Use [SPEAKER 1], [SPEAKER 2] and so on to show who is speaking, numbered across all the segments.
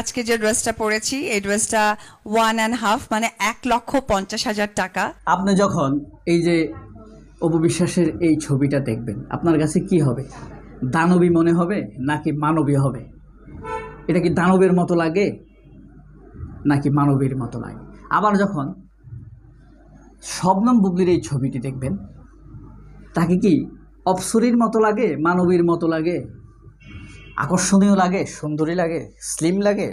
[SPEAKER 1] আজকে যে ড্রেসটা পরেছি এই ড্রেসটা ওয়ান অ্যান্ড হাফ মানে এক লক্ষ পঞ্চাশ হাজার টাকা আপনি যখন এই যে অপবিশ্বাসের এই ছবিটা দেখবেন আপনার কাছে কি হবে দানবী মনে হবে নাকি মানবী হবে এটা কি দানবের মতো লাগে নাকি মানবীর মতো লাগে আবার যখন শবনম বুবলির এই ছবিটি দেখবেন তাকে কি অপসরীর মতো লাগে মানবীর মতো লাগে আকর্ষণীয় লাগে সুন্দরী লাগে স্লিম লাগে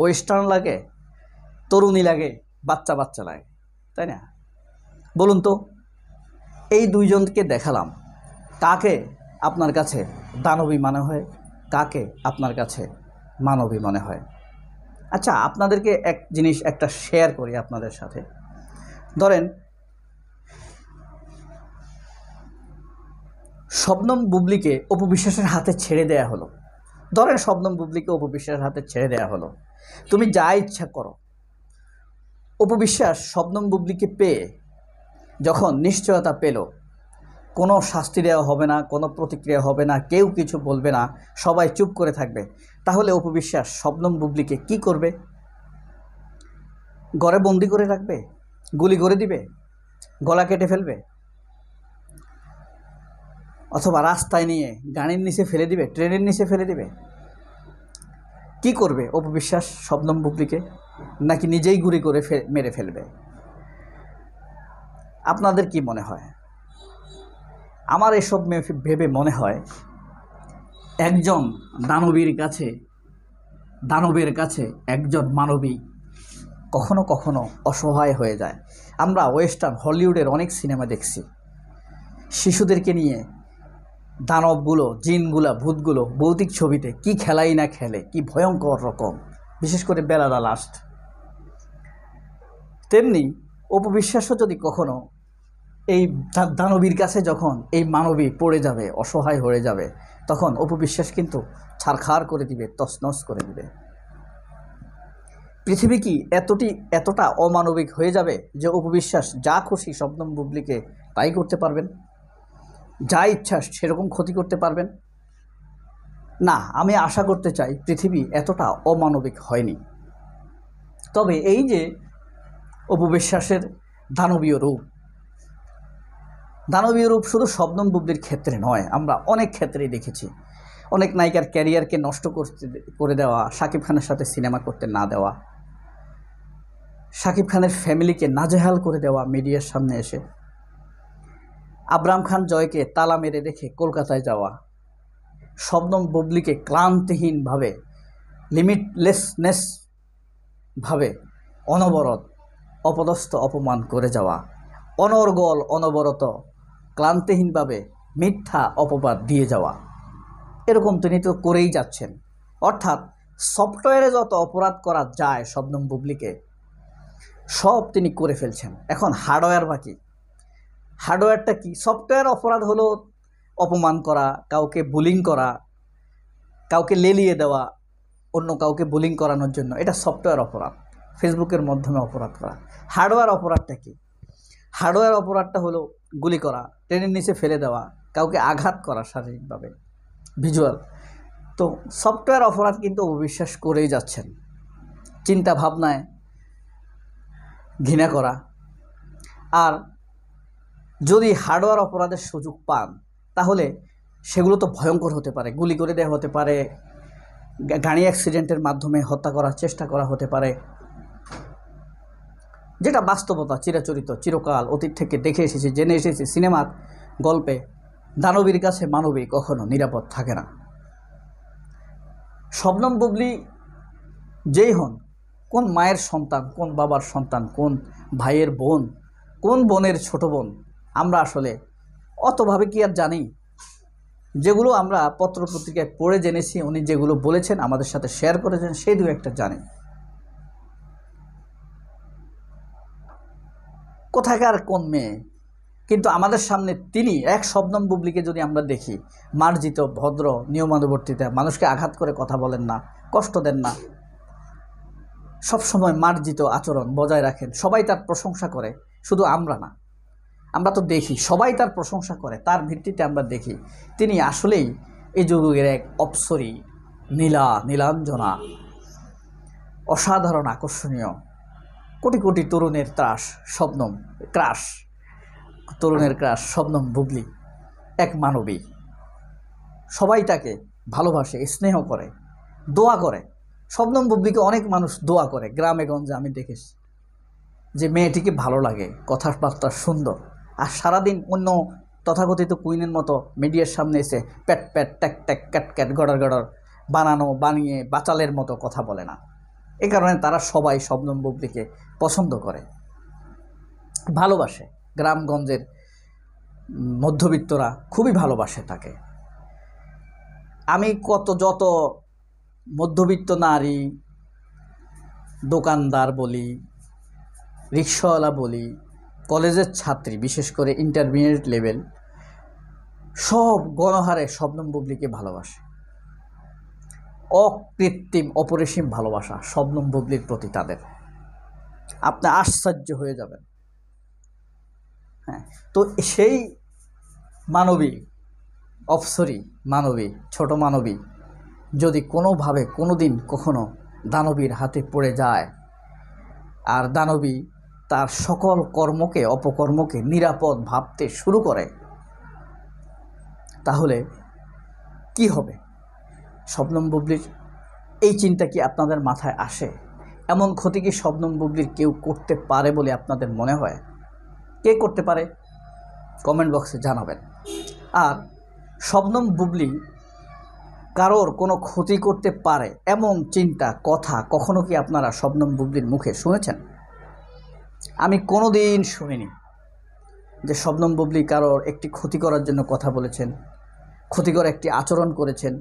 [SPEAKER 1] ওয়েস্টার্ন লাগে তরুণী লাগে বাচ্চা বাচ্চা লাগে তাই না বলুন তো এই দুইজনকে দেখালাম কাকে আপনার কাছে দানবী মনে হয় কাকে আপনার কাছে মানবী মনে হয় আচ্ছা আপনাদেরকে এক জিনিস একটা শেয়ার করি আপনাদের সাথে ধরেন শবনম বুবলিকে অপবিশ্বাসের হাতে ছেড়ে দেয়া হলো ধরেন শবনম বুবলিকে অপবিশ্বাসের হাতে ছেড়ে দেওয়া হলো তুমি যা ইচ্ছা করো অপবিশ্বাস শবনম বুবলিকে পেয়ে যখন নিশ্চয়তা পেল কোনো শাস্তি দেওয়া হবে না কোনো প্রতিক্রিয়া হবে না কেউ কিছু বলবে না সবাই চুপ করে থাকবে তাহলে অপবিশ্বাস শবনম বুবলিকে কি করবে ঘরে বন্দি করে রাখবে গুলি করে দিবে গলা কেটে ফেলবে অথবা রাস্তায় নিয়ে গাড়ির নিচে ফেলে দিবে ট্রেনের নিচে ফেলে দিবে কি করবে অপবিশ্বাস স্বপ্নম বুবলিকে নাকি নিজেই গুলি করে মেরে ফেলবে আপনাদের কি মনে হয় আমার এসব ভেবে মনে হয় একজন দানবীর কাছে দানবের কাছে একজন মানবী কখনো কখনো অসহায় হয়ে যায় আমরা ওয়েস্টার্ন হলিউডের অনেক সিনেমা দেখছি শিশুদেরকে নিয়ে দানবগুলো জিনগুলো ভূতগুলো ভৌতিক ছবিতে কি খেলাই না খেলে কি ভয়ঙ্কর রকম বিশেষ করে দা লাস্ট তেমনি অপবিশ্বাসও যদি কখনো এই দানবীর কাছে যখন এই মানবী পড়ে যাবে অসহায় হয়ে যাবে তখন অপবিশ্বাস কিন্তু ছাড়খাড় করে দিবে তছনছ করে দিবে পৃথিবী কি এতটি এতটা অমানবিক হয়ে যাবে যে উপবিশ্বাস যা খুশি শবনম বুবলিকে তাই করতে পারবেন যা ইচ্ছা সেরকম ক্ষতি করতে পারবেন না আমি আশা করতে চাই পৃথিবী এতটা অমানবিক হয়নি তবে এই যে অপবিশ্বাসের দানবীয় রূপ দানবীয় রূপ শুধু শবনম বুদ্ধির ক্ষেত্রে নয় আমরা অনেক ক্ষেত্রেই দেখেছি অনেক নায়িকার ক্যারিয়ারকে নষ্ট করতে করে দেওয়া শাকিব খানের সাথে সিনেমা করতে না দেওয়া শাকিব খানের ফ্যামিলিকে নাজেহাল করে দেওয়া মিডিয়ার সামনে এসে আব্রাম খান জয়কে তালা মেরে রেখে কলকাতায় যাওয়া শবনম বুবলিকে ক্লান্তিহীনভাবে লিমিটলেসনেসভাবে অনবরত অপদস্থ অপমান করে যাওয়া অনর্গল অনবরত ক্লান্তিহীনভাবে মিথ্যা অপবাদ দিয়ে যাওয়া এরকম তিনি তো করেই যাচ্ছেন অর্থাৎ সফটওয়্যারে যত অপরাধ করা যায় শবনম বুবলিকে সব তিনি করে ফেলছেন এখন হার্ডওয়্যার বাকি হার্ডওয়্যারটা কি সফটওয়্যার অপরাধ হলো অপমান করা কাউকে বুলিং করা কাউকে লেলিয়ে দেওয়া অন্য কাউকে বুলিং করানোর জন্য এটা সফটওয়্যার অপরাধ ফেসবুকের মাধ্যমে অপরাধ করা হার্ডওয়্যার অপরাধটা কি হার্ডওয়্যার অপরাধটা হলো গুলি করা ট্রেনের নিচে ফেলে দেওয়া কাউকে আঘাত করা শারীরিকভাবে ভিজুয়াল তো সফটওয়্যার অপরাধ কিন্তু অবিশ্বাস করেই যাচ্ছেন চিন্তা ভাবনায় ঘৃণা করা আর যদি হার্ডওয়্যার অপরাধের সুযোগ পান তাহলে সেগুলো তো ভয়ঙ্কর হতে পারে গুলি করে দেওয়া হতে পারে গাড়ি অ্যাক্সিডেন্টের মাধ্যমে হত্যা করার চেষ্টা করা হতে পারে যেটা বাস্তবতা চিরাচরিত চিরকাল অতীত থেকে দেখে এসেছে জেনে এসেছে সিনেমার গল্পে দানবীর কাছে মানবী কখনো নিরাপদ থাকে না শবনম বুবলি যেই হন কোন মায়ের সন্তান কোন বাবার সন্তান কোন ভাইয়ের বোন কোন বোনের ছোট বোন আমরা আসলে অতভাবে কি আর জানি যেগুলো আমরা পত্র পত্রিকায় পড়ে জেনেছি উনি যেগুলো বলেছেন আমাদের সাথে শেয়ার করেছেন সেই দু একটা জানি কোথাকার কোন মেয়ে কিন্তু আমাদের সামনে তিনি এক শবনম বুবলিকে যদি আমরা দেখি মার্জিত ভদ্র নিয়মানুবর্তিতা মানুষকে আঘাত করে কথা বলেন না কষ্ট দেন না সবসময় মার্জিত আচরণ বজায় রাখেন সবাই তার প্রশংসা করে শুধু আমরা না আমরা তো দেখি সবাই তার প্রশংসা করে তার ভিত্তিতে আমরা দেখি তিনি আসলেই এই যুগের এক অপসরি নীলা নীলাঞ্জনা অসাধারণ আকর্ষণীয় কোটি কোটি তরুণের ত্রাস শবনম ক্রাশ তরুণের ক্রাশ শবনম বুবলি এক মানবী সবাই তাকে ভালোবাসে স্নেহ করে দোয়া করে শবনম বুবলিকে অনেক মানুষ দোয়া করে গ্রামে গঞ্জে আমি দেখেছি যে মেয়েটিকে ভালো লাগে কথাবার্তা সুন্দর আর সারাদিন অন্য তথাকথিত কুইনের মতো মিডিয়ার সামনে এসে প্যাট প্যাট ট্যাক ট্যাক ক্যাট ক্যাট গড়ার গড়ার বানানো বানিয়ে বাচালের মতো কথা বলে না এ কারণে তারা সবাই শবনম বুবলিকে পছন্দ করে ভালোবাসে গ্রামগঞ্জের মধ্যবিত্তরা খুবই ভালোবাসে তাকে আমি কত যত মধ্যবিত্ত নারী দোকানদার বলি রিক্সাওয়ালা বলি কলেজের ছাত্রী বিশেষ করে ইন্টারমিডিয়েট লেভেল সব গণহারে শবনম বুবলিকে ভালোবাসে অকৃত্রিম অপরিসীম ভালোবাসা শবনম বুবলির প্রতি তাদের আপনি আশ্চর্য হয়ে যাবেন হ্যাঁ তো সেই মানবী অপসরি মানবী ছোট মানবী যদি কোনোভাবে কোনো দিন কখনো দানবীর হাতে পড়ে যায় আর দানবী তার সকল কর্মকে অপকর্মকে নিরাপদ ভাবতে শুরু করে তাহলে কি হবে শবনম বুবলির এই চিন্তা কি আপনাদের মাথায় আসে এমন ক্ষতি কি শবনম বুবলির কেউ করতে পারে বলে আপনাদের মনে হয় কে করতে পারে কমেন্ট বক্সে জানাবেন আর শবনম বুবলি কারোর কোনো ক্ষতি করতে পারে এমন চিন্তা কথা কখনো কি আপনারা শবনম বুবলির মুখে শুনেছেন আমি কোনো দিন শুনিনি যে শবনম বুবলি কারোর একটি ক্ষতি করার জন্য কথা বলেছেন ক্ষতিকর একটি আচরণ করেছেন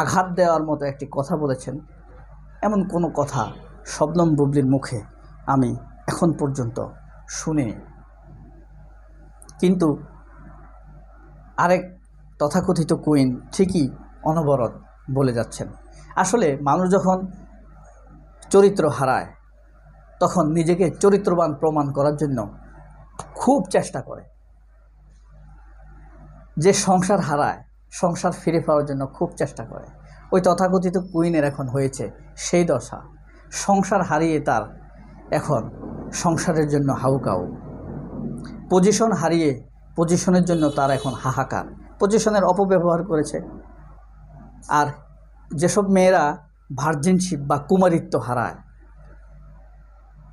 [SPEAKER 1] আঘাত দেওয়ার মতো একটি কথা বলেছেন এমন কোনো কথা শবনম বুবলির মুখে আমি এখন পর্যন্ত শুনিনি কিন্তু আরেক তথাকথিত কুইন ঠিকই অনবরত বলে যাচ্ছেন আসলে মানুষ যখন চরিত্র হারায় তখন নিজেকে চরিত্রবান প্রমাণ করার জন্য খুব চেষ্টা করে যে সংসার হারায় সংসার ফিরে পাওয়ার জন্য খুব চেষ্টা করে ওই তথাকথিত কুইনের এখন হয়েছে সেই দশা সংসার হারিয়ে তার এখন সংসারের জন্য হাউকাউ পজিশন হারিয়ে পজিশনের জন্য তার এখন হাহাকার পজিশনের অপব্যবহার করেছে আর যেসব মেয়েরা ভার্জিনশিপ বা কুমারিত্ব হারায়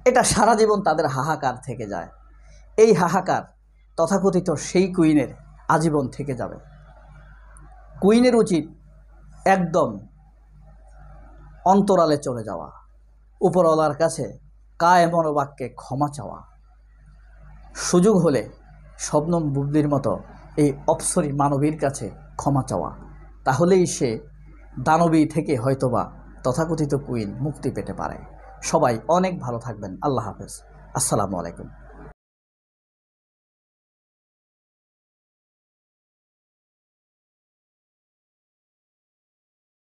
[SPEAKER 1] এটা সারা জীবন তাদের হাহাকার থেকে যায় এই হাহাকার তথাকথিত সেই কুইনের আজীবন থেকে যাবে কুইনের উচিত একদম অন্তরালে চলে যাওয়া উপরওয়ালার কাছে কায় মনোবাক্যে ক্ষমা চাওয়া সুযোগ হলে শবনম বুবলির মতো এই অপসরী মানবীর কাছে ক্ষমা চাওয়া তাহলেই সে দানবী থেকে হয়তোবা তথাকথিত কুইন মুক্তি পেতে পারে সবাই অনেক ভালো থাকবেন আল্লাহ হাফেজ আসসালামু আলাইকুম